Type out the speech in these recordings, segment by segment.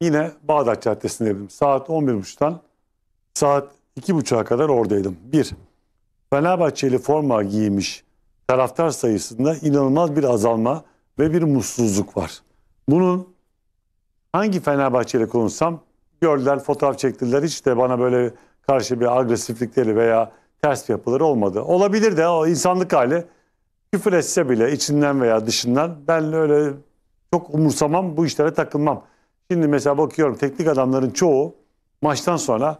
Yine Bağdat Caddesi'ndeydim. Saat 11.30'dan saat 2.30'a kadar oradaydım. Bir Fenerbahçeli forma giymiş taraftar sayısında inanılmaz bir azalma ve bir mutsuzluk var. Bunun hangi Fenerbahçeli konuşsam gördüler, fotoğraf çektiler. Hiç de bana böyle karşı bir agresiflikleri veya ters yapıları olmadı. Olabilir de o insanlık hali küfür etse bile içinden veya dışından ben öyle çok umursamam bu işlere takılmam. Şimdi mesela bakıyorum teknik adamların çoğu maçtan sonra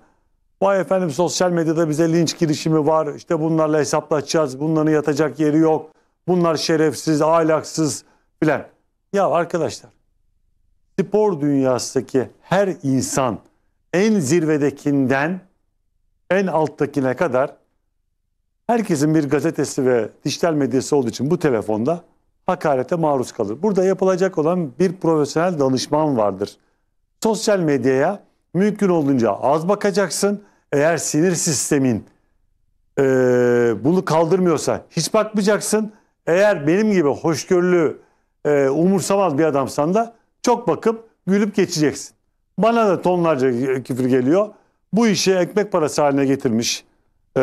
vay efendim sosyal medyada bize linç girişimi var. İşte bunlarla hesaplaşacağız. Bunların yatacak yeri yok. Bunlar şerefsiz, ahlaksız filan. Ya arkadaşlar spor dünyasındaki her insan en zirvedekinden en alttakine kadar herkesin bir gazetesi ve dijital medyası olduğu için bu telefonda hakarete maruz kalır. Burada yapılacak olan bir profesyonel danışman vardır. Sosyal medyaya mümkün olduğunca az bakacaksın. Eğer sinir sistemin e, bunu kaldırmıyorsa hiç bakmayacaksın. Eğer benim gibi hoşgörülü, e, umursamaz bir adamsan da çok bakıp gülüp geçeceksin. Bana da tonlarca küfür geliyor. Bu işi ekmek parası haline getirmiş e,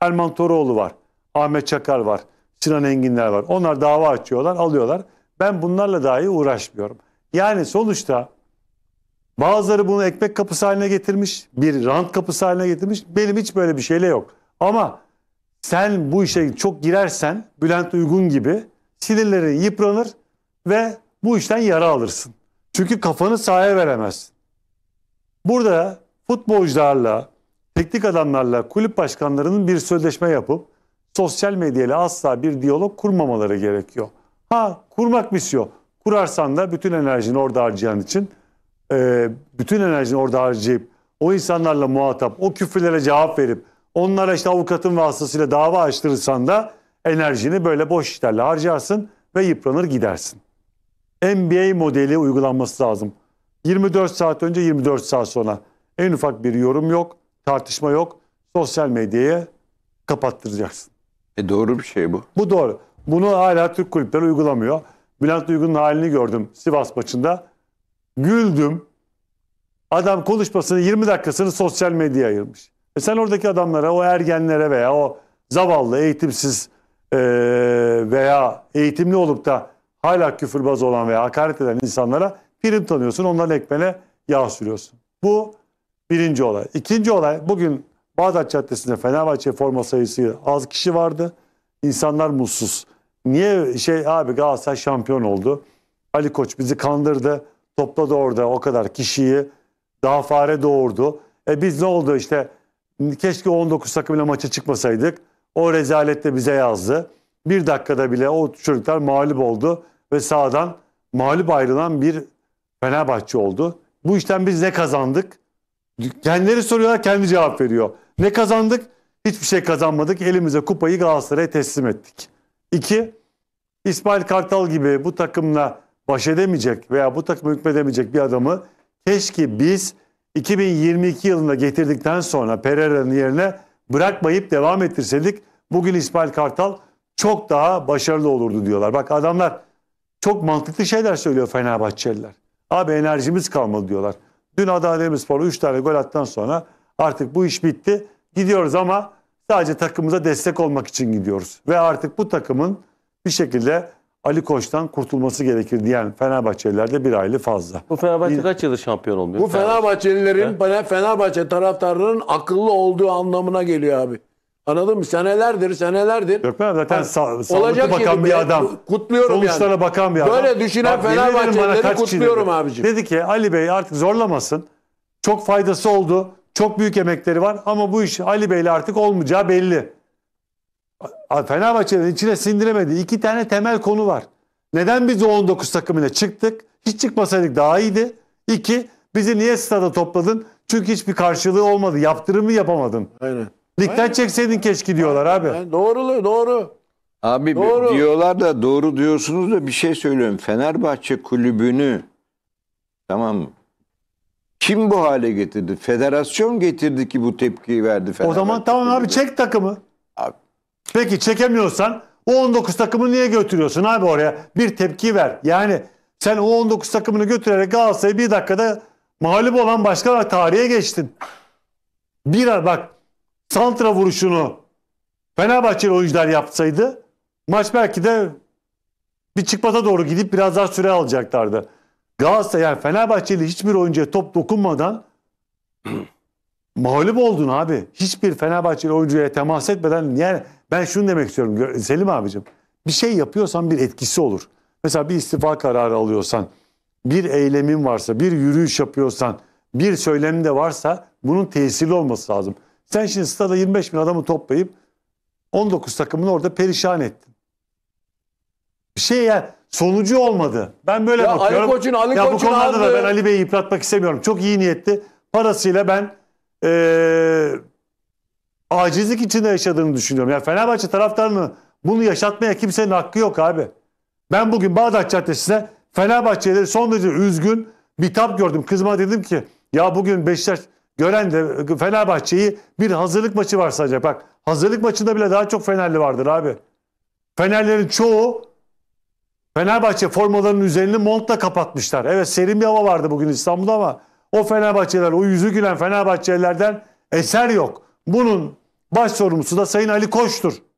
Erman Toroğlu var. Ahmet Çakar var. Sinan Enginler var. Onlar dava açıyorlar, alıyorlar. Ben bunlarla dahi uğraşmıyorum. Yani sonuçta bazıları bunu ekmek kapısı haline getirmiş, bir rant kapısı haline getirmiş. Benim hiç böyle bir şeyle yok. Ama sen bu işe çok girersen Bülent Uygun gibi sinirlerin yıpranır ve bu işten yara alırsın. Çünkü kafanı sahaya veremezsin. Burada futbolcularla, teknik adamlarla, kulüp başkanlarının bir sözleşme yapıp sosyal medyayla asla bir diyalog kurmamaları gerekiyor. Ha kurmak misiyor. Kurarsan da bütün enerjini orada harcayan için e, bütün enerjini orada harcayıp o insanlarla muhatap, o küfürlere cevap verip onlara işte avukatın vasıtasıyla dava açtırırsan da enerjini böyle boş işlerle harcarsın ve yıpranır gidersin. MBA modeli uygulanması lazım. 24 saat önce 24 saat sonra en ufak bir yorum yok, tartışma yok. Sosyal medyaya kapattıracaksın. E doğru bir şey bu. Bu doğru. Bunu hala Türk kulüpleri uygulamıyor. Bülent Uygun'un halini gördüm Sivas maçında. Güldüm. Adam konuşmasının 20 dakikasını sosyal medyaya ayırmış. E sen oradaki adamlara, o ergenlere veya o zavallı, eğitimsiz e, veya eğitimli olup da hala küfürbaz olan veya hakaret eden insanlara prim tanıyorsun. Onların ekmeğine yağ sürüyorsun. Bu birinci olay. İkinci olay bugün Bağdat Caddesi'nde Fenerbahçe forma sayısı az kişi vardı. İnsanlar mutsuz. Niye şey abi Galatasaray şampiyon oldu. Ali Koç bizi kandırdı. Topladı orada o kadar kişiyi. Daha fare doğurdu. E biz ne oldu işte keşke 19 takımla maça çıkmasaydık. O rezalet de bize yazdı. Bir dakikada bile o çocuklar mağlup oldu ve sağdan mağlup ayrılan bir Fenerbahçe oldu. Bu işten biz ne kazandık? Kendileri soruyorlar, kendi cevap veriyor. Ne kazandık? Hiçbir şey kazanmadık. Elimize kupayı Galatasaray'a teslim ettik. İki, İsmail Kartal gibi bu takımla baş edemeyecek veya bu takıma hükmedemeyecek bir adamı keşke biz 2022 yılında getirdikten sonra Pereira'nın yerine bırakmayıp devam ettirseydik bugün İsmail Kartal çok daha başarılı olurdu diyorlar. Bak adamlar çok mantıklı şeyler söylüyor Fenerbahçeliler. Abi enerjimiz kalmadı diyorlar. Dün Adana Demirspor'u 3 tane gol attan sonra Artık bu iş bitti. Gidiyoruz ama sadece takımımıza destek olmak için gidiyoruz. Ve artık bu takımın bir şekilde Ali Koç'tan kurtulması gerekir diyen Fenerbahçeliler de bir aile fazla. Bu Fenerbahçe kaç yıldır şampiyon olmuyor? Bu Fenerbahçelilerin, He? Fenerbahçe taraftarının akıllı olduğu anlamına geliyor abi. Anladın mı? Senelerdir, senelerdir. ben zaten sağ, olacak bakan bir adam. Kutluyorum Sonuçlara yani. bakan bir adam. Böyle düşünen Fenerbahçelileri kutluyorum abicim. Dedi ki Ali Bey artık zorlamasın. Çok faydası oldu. Çok büyük emekleri var ama bu iş Ali Bey'le artık olmayacağı belli. Fenerbahçe'nin içine sindiremedi. İki tane temel konu var. Neden biz o 19 takımıyla çıktık? Hiç çıkmasaydık daha iyiydi. İki, bizi niye stada topladın? Çünkü hiçbir karşılığı olmadı. Yaptırımı yapamadın. Aynen. Ligden Aynen. çekseydin keşke diyorlar abi. Aynen. Doğru, doğru. Abi doğru. diyorlar da doğru diyorsunuz da bir şey söylüyorum. Fenerbahçe kulübünü tamam kim bu hale getirdi? Federasyon getirdi ki bu tepkiyi verdi. O zaman tamam abi çek takımı. Abi. Peki çekemiyorsan o 19 takımı niye götürüyorsun abi oraya? Bir tepki ver. Yani sen o 19 takımını götürerek Galatasaray'ı bir dakikada mağlup olan başka bir tarihe geçtin. Bir bak Santra vuruşunu Fenerbahçeli oyuncular yapsaydı maç belki de bir çıkmata doğru gidip biraz daha süre alacaklardı. Galatasaray yani Fenerbahçeli hiçbir oyuncuya top dokunmadan mağlup oldun abi. Hiçbir Fenerbahçeli oyuncuya temas etmeden yani ben şunu demek istiyorum Selim abicim. Bir şey yapıyorsan bir etkisi olur. Mesela bir istifa kararı alıyorsan, bir eylemin varsa, bir yürüyüş yapıyorsan, bir söylemin de varsa bunun tesirli olması lazım. Sen şimdi stada 25 bin adamı toplayıp 19 takımını orada perişan ettin bir şey ya sonucu olmadı. Ben böyle ya bakıyorum. Ali Koç'un Ali ya bu Koç'un konularda aldı. da ben Ali Bey'i yıpratmak istemiyorum. Çok iyi niyetli. Parasıyla ben ee, acizlik içinde yaşadığını düşünüyorum. Yani Fenerbahçe taraftarını bunu yaşatmaya kimsenin hakkı yok abi. Ben bugün Bağdat Caddesi'ne Fenerbahçe'de son derece üzgün bir tap gördüm. Kızma dedim ki ya bugün Beşiktaş gören de Fenerbahçe'yi bir hazırlık maçı var sadece. Bak hazırlık maçında bile daha çok Fenerli vardır abi. Fenerlerin çoğu Fenerbahçe formalarının üzerini montla kapatmışlar. Evet serin bir hava vardı bugün İstanbul'da ama o Fenerbahçeler, o yüzü gülen Fenerbahçelerden eser yok. Bunun baş sorumlusu da Sayın Ali Koç'tur.